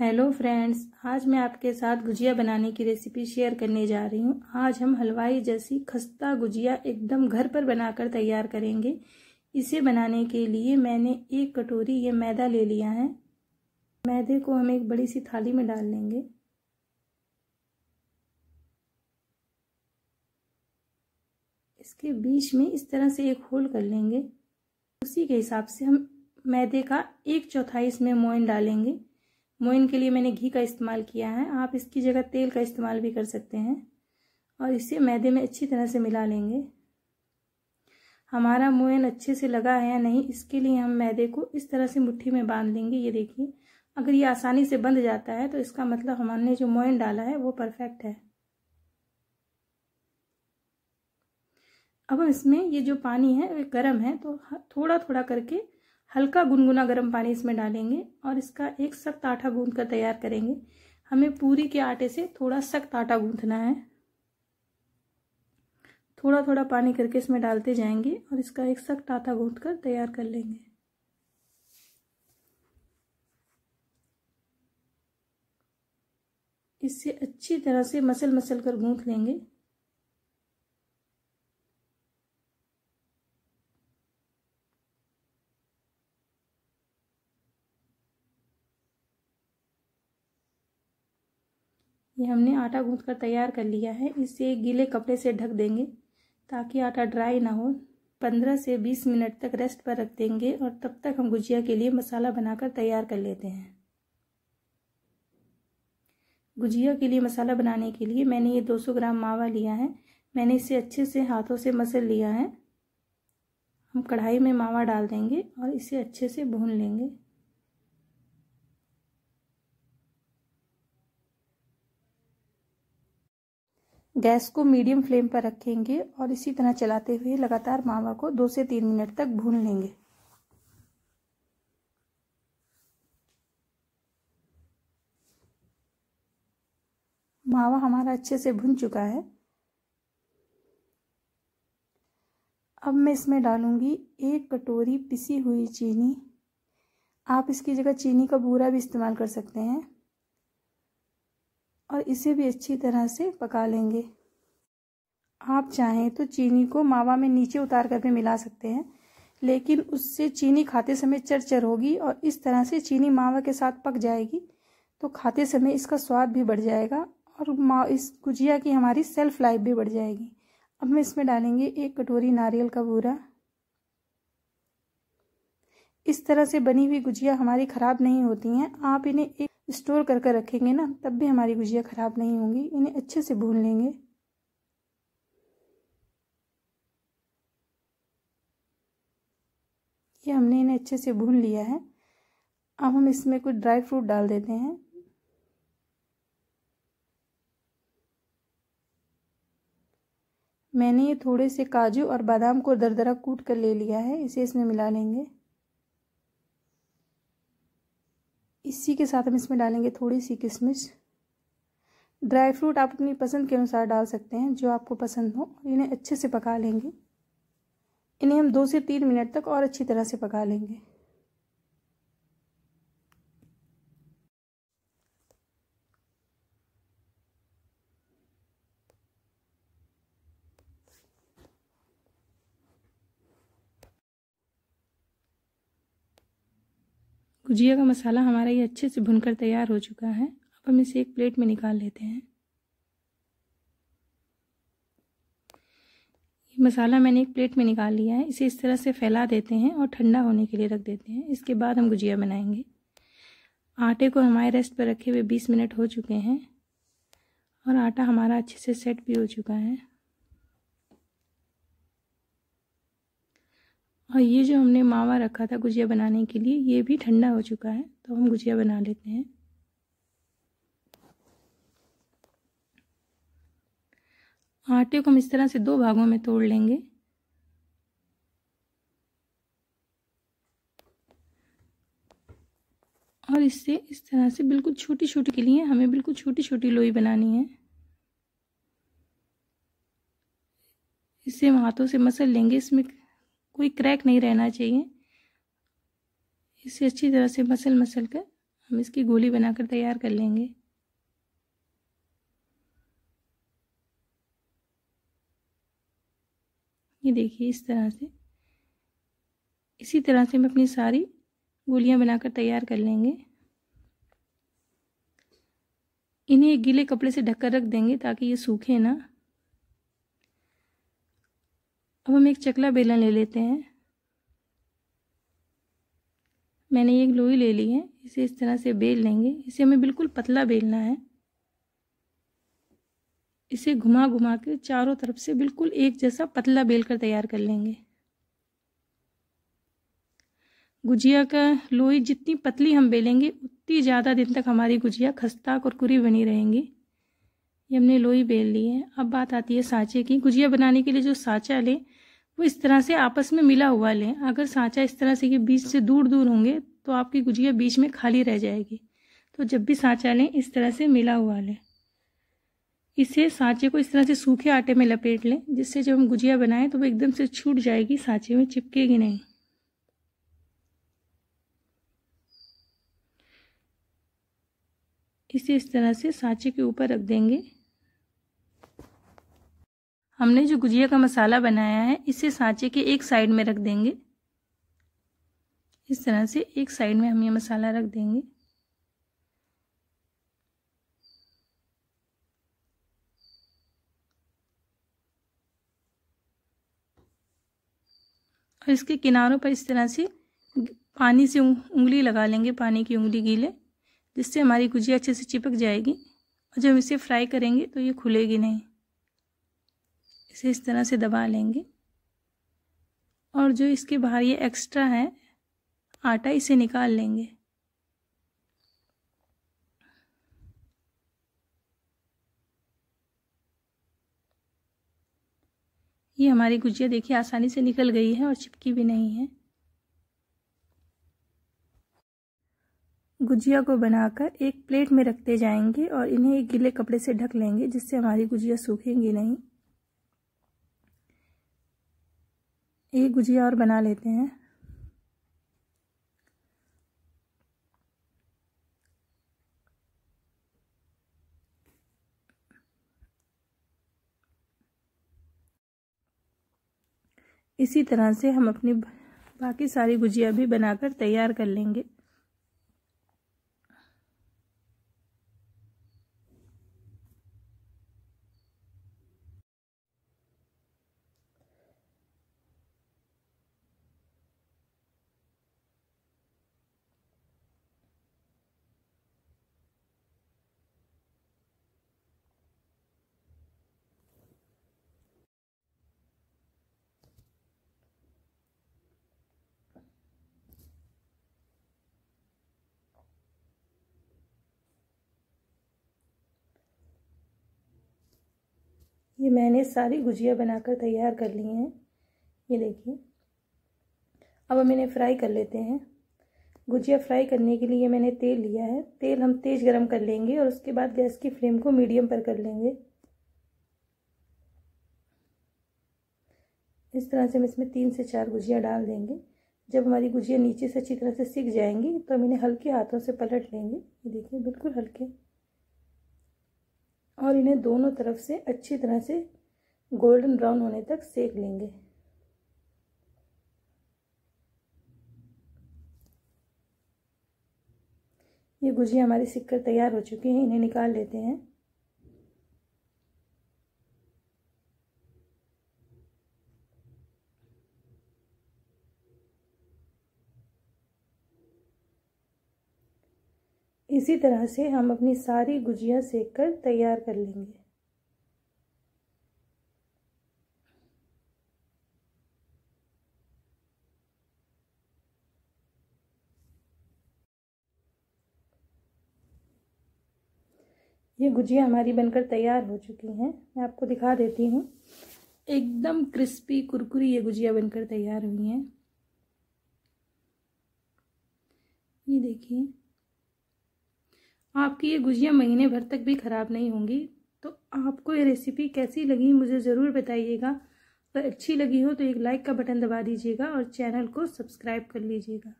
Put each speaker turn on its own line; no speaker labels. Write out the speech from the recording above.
hello friends आज मैं आपके साथ गुजिया बनाने की रेसिपी शेयर करने जा रही हूँ आज हम हलवाई जैसी खस्ता गुजिया एकदम घर पर बनाकर तैयार करेंगे इसे बनाने के लिए मैंने एक कटोरी ये मैदा ले लिया है मैदे को हम एक बड़ी सी थाली में डाल लेंगे इसके बीच में इस तरह से एक होल कर लेंगे उसी के हिसाब से हम मैदे का एक चौथाई इसमें मोइन डालेंगे मोइन के लिए मैंने घी का इस्तेमाल किया है आप इसकी जगह तेल का इस्तेमाल भी कर सकते हैं और इसे मैदे में अच्छी तरह से मिला लेंगे हमारा मोइन अच्छे से लगा है या नहीं इसके लिए हम मैदे को इस तरह से मुट्ठी में बांध लेंगे ये देखिए अगर ये आसानी से बंध जाता है तो इसका मतलब हमारे जो मोइन डाला है वो परफेक्ट है अब इसमें ये जो पानी है वो गर्म है तो थोड़ा थोड़ा करके हल्का गुनगुना गर्म पानी इसमें डालेंगे और इसका एक सख्त आटा गूंद कर तैयार करेंगे हमें पूरी के आटे से थोड़ा सख्त आटा गूंथना है थोड़ा थोड़ा पानी करके इसमें डालते जाएंगे और इसका एक सख्त आटा गूंथ कर तैयार कर लेंगे इससे अच्छी तरह से मसल मसल कर गूंथ लेंगे ये हमने आटा गूंथ कर तैयार कर लिया है इसे गीले कपड़े से ढक देंगे ताकि आटा ड्राई ना हो पंद्रह से बीस मिनट तक रेस्ट पर रख देंगे और तब तक हम गुजिया के लिए मसाला बनाकर तैयार कर लेते हैं गुजिया के लिए मसाला बनाने के लिए मैंने ये 200 ग्राम मावा लिया है मैंने इसे अच्छे से हाथों से मसल लिया है हम कढ़ाई में मावा डाल देंगे और इसे अच्छे से भून लेंगे गैस को मीडियम फ्लेम पर रखेंगे और इसी तरह चलाते हुए लगातार मावा को दो से तीन मिनट तक भून लेंगे मावा हमारा अच्छे से भुन चुका है अब मैं इसमें डालूंगी एक कटोरी पिसी हुई चीनी आप इसकी जगह चीनी का बूरा भी इस्तेमाल कर सकते हैं और इसे भी अच्छी तरह से पका लेंगे आप चाहें तो चीनी को मावा में नीचे उतार कर भी मिला सकते हैं लेकिन उससे चीनी खाते समय चरचर होगी और इस तरह से चीनी मावा के साथ पक जाएगी तो खाते समय इसका स्वाद भी बढ़ जाएगा और मा इस गुजिया की हमारी सेल्फ लाइफ भी बढ़ जाएगी अब हम इसमें डालेंगे एक कटोरी नारियल का बूरा इस तरह से बनी हुई गुजिया हमारी ख़राब नहीं होती हैं आप इन्हें एक स्टोर कर कर रखेंगे ना तब भी हमारी गुजिया ख़राब नहीं होंगी इन्हें अच्छे से भून लेंगे ये हमने इन्हें अच्छे से भून लिया है अब हम इसमें कुछ ड्राई फ्रूट डाल देते हैं मैंने ये थोड़े से काजू और बादाम को दरदरा कूट कर ले लिया है इसे इसमें मिला लेंगे इसी के साथ हम इसमें डालेंगे थोड़ी सी किशमिश ड्राई फ्रूट आप अपनी पसंद के अनुसार डाल सकते हैं जो आपको पसंद हो इन्हें अच्छे से पका लेंगे इन्हें हम दो से तीन मिनट तक और अच्छी तरह से पका लेंगे गुजिया का मसाला हमारा ये अच्छे से भुनकर तैयार हो चुका है अब हम इसे एक प्लेट में निकाल लेते हैं ये मसाला मैंने एक प्लेट में निकाल लिया है इसे इस तरह से फैला देते हैं और ठंडा होने के लिए रख देते हैं इसके बाद हम गुजिया बनाएंगे आटे को हमारे रेस्ट पर रखे हुए बीस मिनट हो चुके हैं और आटा हमारा अच्छे से सेट भी हो चुका है और ये जो हमने मावा रखा था गुजिया बनाने के लिए ये भी ठंडा हो चुका है तो हम गुजिया बना लेते हैं आटे को हम इस तरह से दो भागों में तोड़ लेंगे और इससे इस तरह से बिल्कुल छोटी छोटी के लिए हमें बिल्कुल छोटी छोटी लोई बनानी है इससे हम हाथों से मसल लेंगे इसमें कोई क्रैक नहीं रहना चाहिए इसे अच्छी तरह से मसल मसल कर हम इसकी गोली बनाकर तैयार कर लेंगे ये देखिए इस तरह से इसी तरह से हम अपनी सारी गोलियां बनाकर तैयार कर लेंगे इन्हें एक गीले कपड़े से ढककर रख देंगे ताकि ये सूखे ना अब हम एक चकला बेलन ले लेते हैं मैंने ये लोई ले ली है इसे इस तरह से बेल लेंगे इसे हमें बिल्कुल पतला बेलना है इसे घुमा घुमा के चारों तरफ से बिल्कुल एक जैसा पतला बेल कर तैयार कर लेंगे गुजिया का लोई जितनी पतली हम बेलेंगे उतनी ज़्यादा दिन तक हमारी गुजिया खस्ता कुरकुरी बनी रहेंगी ये हमने लोई बेल ली है अब बात आती है साँचे की गुजिया बनाने के लिए जो साँचा लें वो इस तरह से आपस में मिला हुआ लें अगर सांचा इस तरह से कि बीच से दूर दूर होंगे तो आपकी गुजिया बीच में खाली रह जाएगी तो जब भी सांचा लें इस तरह से मिला हुआ लें इसे सांचे को इस तरह से सूखे आटे में लपेट लें जिससे जब हम गुजिया बनाएं तो वो एकदम से छूट जाएगी सांचे में चिपकेगी नहीं इसे इस तरह से सांचे के ऊपर रख देंगे हमने जो गुजिया का मसाला बनाया है इसे सांचे के एक साइड में रख देंगे इस तरह से एक साइड में हम ये मसाला रख देंगे और इसके किनारों पर इस तरह से पानी से उंगली लगा लेंगे पानी की उंगली गीले जिससे हमारी गुजिया अच्छे से चिपक जाएगी और जब इसे फ्राई करेंगे तो ये खुलेगी नहीं इसे इस तरह से दबा लेंगे और जो इसके बाहर ये एक्स्ट्रा है आटा इसे निकाल लेंगे ये हमारी गुजिया देखिए आसानी से निकल गई है और चिपकी भी नहीं है गुजिया को बनाकर एक प्लेट में रखते जाएंगे और इन्हें एक गीले कपड़े से ढक लेंगे जिससे हमारी गुजिया सूखेंगी नहीं एक गुजिया और बना लेते हैं इसी तरह से हम अपनी बाकी सारी गुजिया भी बनाकर तैयार कर लेंगे ये मैंने सारी गुजिया बनाकर तैयार कर ली हैं ये देखिए अब हम इन्हें फ्राई कर लेते हैं गुजिया फ्राई करने के लिए मैंने तेल लिया है तेल हम तेज़ गरम कर लेंगे और उसके बाद गैस की फ्लेम को मीडियम पर कर लेंगे इस तरह से हम इसमें तीन से चार गुजिया डाल देंगे जब हमारी गुजिया नीचे से अच्छी तरह से सीख जाएंगी तो हम इन्हें हल्के हाथों से पलट लेंगे ये देखिए बिल्कुल हल्के और इन्हें दोनों तरफ से अच्छी तरह से गोल्डन ब्राउन होने तक सेक लेंगे ये गुजिया हमारी सिक्कर तैयार हो चुकी हैं इन्हें निकाल लेते हैं इसी तरह से हम अपनी सारी गुजिया सेक कर तैयार कर लेंगे ये गुजिया हमारी बनकर तैयार हो चुकी हैं मैं आपको दिखा देती हूँ एकदम क्रिस्पी कुरकुरी ये गुजिया बनकर तैयार हुई हैं ये देखिए आपकी ये गुजिया महीने भर तक भी ख़राब नहीं होंगी तो आपको ये रेसिपी कैसी लगी मुझे ज़रूर बताइएगा अगर अच्छी लगी हो तो एक लाइक का बटन दबा दीजिएगा और चैनल को सब्सक्राइब कर लीजिएगा